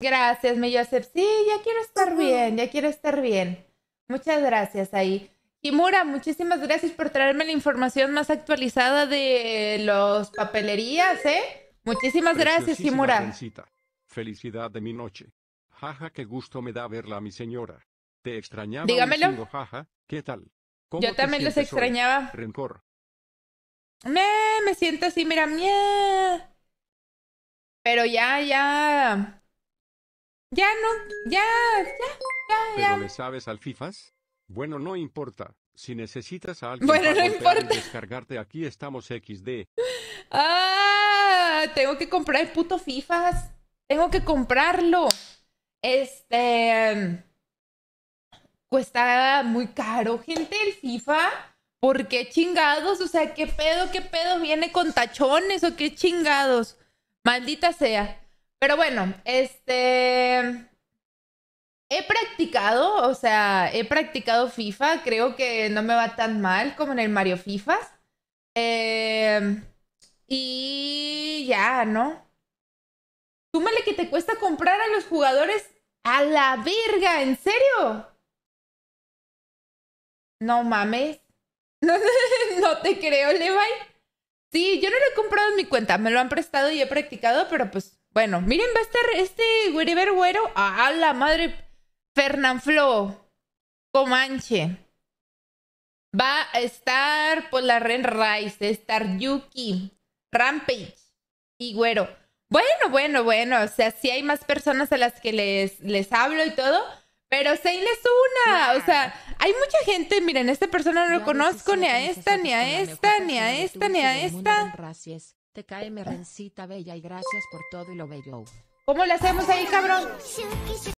Gracias, mi Joseph. Sí, ya quiero estar bien, ya quiero estar bien. Muchas gracias ahí. Kimura, muchísimas gracias por traerme la información más actualizada de los papelerías, ¿eh? Muchísimas gracias, Kimura. Felicidad de mi noche. Jaja, qué gusto me da verla mi señora. Te extrañaba. Dígamelo. jaja, ¿qué tal? ¿Cómo Yo también los extrañaba. Rencor. Me, me siento así, mira, mía. Pero ya, ya. Ya no, ya, ya, ya, ya. ¿Pero le sabes al FIFAs? Bueno, no importa. Si necesitas a alguien para descargarte, aquí estamos XD. Ah, tengo que comprar el puto FIFAs. Tengo que comprarlo. Este cuesta muy caro, gente, el FIFA. ¿Por qué chingados? O sea, ¿qué pedo, qué pedo viene con tachones o qué chingados? Maldita sea. Pero bueno, este... He practicado, o sea, he practicado FIFA, creo que no me va tan mal como en el Mario FIFA. Em, y ya, ¿no? Súmale que te cuesta comprar a los jugadores a la verga, ¿en serio? No mames. No, no te creo, Levi. Sí, yo no lo he comprado en mi cuenta, me lo han prestado y he practicado, pero pues bueno, miren, va a estar este Wherever Güero, a la madre Fernanflo Comanche. Va a estar por pues, la Ren Rice, estar Yuki, Rampage y Güero. Bueno, bueno, bueno, o sea, sí hay más personas a las que les, les hablo y todo, pero se es una, o sea, hay mucha gente, miren, esta persona no lo conozco ni a esta, ni a esta, ni a esta, ni a esta. Gracias. Te cae merencita bella y gracias por todo y lo bello. ¿Cómo le hacemos ahí, cabrón?